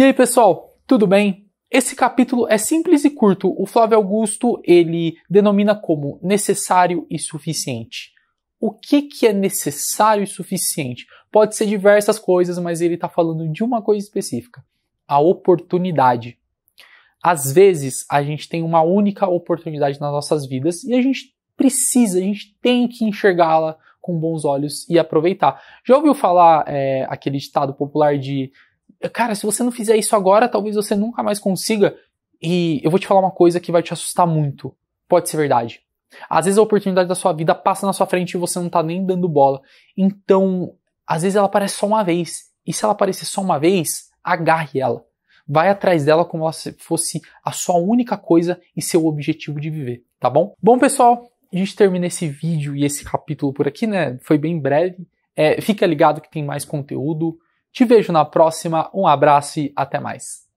E aí, pessoal, tudo bem? Esse capítulo é simples e curto. O Flávio Augusto, ele denomina como necessário e suficiente. O que, que é necessário e suficiente? Pode ser diversas coisas, mas ele está falando de uma coisa específica: a oportunidade. Às vezes, a gente tem uma única oportunidade nas nossas vidas e a gente precisa, a gente tem que enxergá-la com bons olhos e aproveitar. Já ouviu falar é, aquele ditado popular de cara, se você não fizer isso agora, talvez você nunca mais consiga. E eu vou te falar uma coisa que vai te assustar muito. Pode ser verdade. Às vezes a oportunidade da sua vida passa na sua frente e você não tá nem dando bola. Então, às vezes ela aparece só uma vez. E se ela aparecer só uma vez, agarre ela. Vai atrás dela como se fosse a sua única coisa e seu objetivo de viver, tá bom? Bom, pessoal, a gente termina esse vídeo e esse capítulo por aqui, né? Foi bem breve. É, fica ligado que tem mais conteúdo. Te vejo na próxima, um abraço e até mais.